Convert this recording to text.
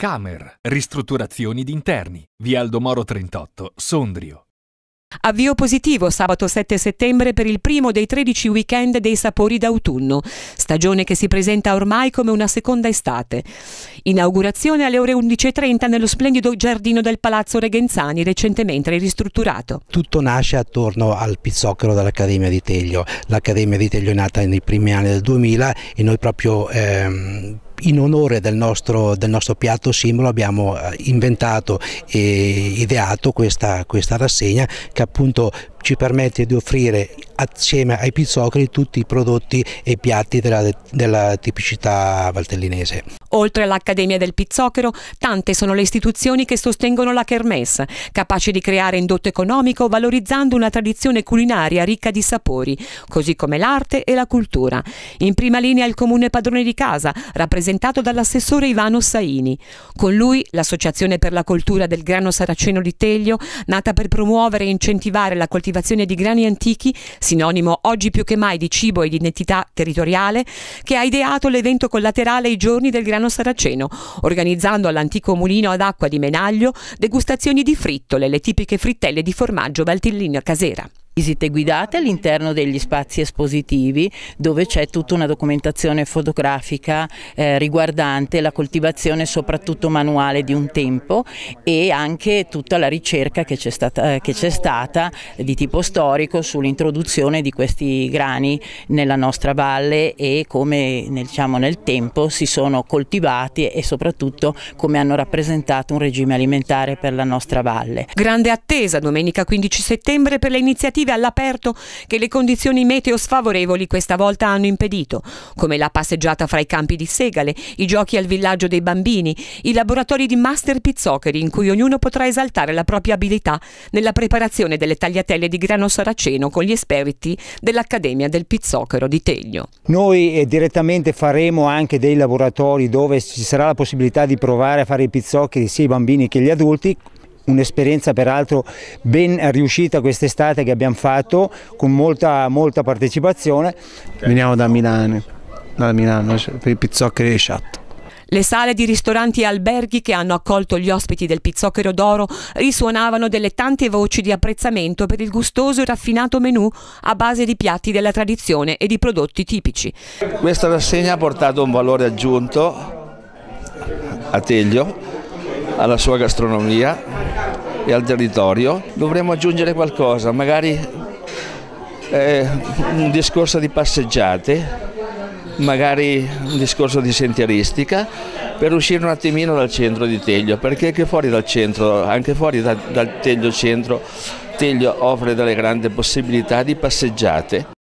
Camer, ristrutturazioni d'interni, via Aldomoro 38, Sondrio. Avvio positivo sabato 7 settembre per il primo dei 13 weekend dei sapori d'autunno, stagione che si presenta ormai come una seconda estate. Inaugurazione alle ore 11.30 nello splendido giardino del Palazzo Regenzani, recentemente ristrutturato. Tutto nasce attorno al pizzocchero dell'Accademia di Teglio. L'Accademia di Teglio è nata nei primi anni del 2000 e noi proprio ehm, in onore del nostro, del nostro, piatto simbolo abbiamo eh, inventato e ideato questa, questa rassegna che appunto ci permette di offrire assieme ai pizzoccheri tutti i prodotti e i piatti della, della tipicità valtellinese. Oltre all'Accademia del Pizzocchero, tante sono le istituzioni che sostengono la Kermesse, capace di creare indotto economico valorizzando una tradizione culinaria ricca di sapori, così come l'arte e la cultura. In prima linea il comune padrone di casa, rappresentato dall'assessore Ivano Saini. Con lui l'Associazione per la Cultura del Grano Saraceno di Teglio, nata per promuovere e incentivare la coltivazione di grani antichi, sinonimo oggi più che mai di cibo e di identità territoriale, che ha ideato l'evento collaterale I giorni del grano Piano Saraceno, organizzando all'antico mulino ad acqua di Menaglio degustazioni di frittole, le tipiche frittelle di formaggio Valtellina Casera visite guidate all'interno degli spazi espositivi dove c'è tutta una documentazione fotografica eh, riguardante la coltivazione soprattutto manuale di un tempo e anche tutta la ricerca che c'è stata, eh, stata, di tipo storico sull'introduzione di questi grani nella nostra valle e come diciamo, nel tempo si sono coltivati e soprattutto come hanno rappresentato un regime alimentare per la nostra valle. Grande attesa domenica 15 settembre per le iniziative collettive all'aperto che le condizioni meteo sfavorevoli questa volta hanno impedito, come la passeggiata fra i campi di segale, i giochi al villaggio dei bambini, i laboratori di master pizzoccheri in cui ognuno potrà esaltare la propria abilità nella preparazione delle tagliatelle di grano saraceno con gli esperti dell'Accademia del Pizzocchero di Tegno. Noi eh, direttamente faremo anche dei laboratori dove ci sarà la possibilità di provare a fare i pizzoccheri sia i bambini che gli adulti un'esperienza peraltro ben riuscita quest'estate che abbiamo fatto con molta, molta partecipazione. Veniamo da Milano, da Milano, cioè, Pizzoccheri di Sciatto. Le sale di ristoranti e alberghi che hanno accolto gli ospiti del Pizzocchero d'Oro risuonavano delle tante voci di apprezzamento per il gustoso e raffinato menù a base di piatti della tradizione e di prodotti tipici. Questa rassegna ha portato un valore aggiunto a Teglio, alla sua gastronomia e al territorio, dovremmo aggiungere qualcosa, magari eh, un discorso di passeggiate, magari un discorso di sentieristica per uscire un attimino dal centro di Teglio, perché anche fuori dal centro, anche fuori da, dal Teglio centro, Teglio offre delle grandi possibilità di passeggiate.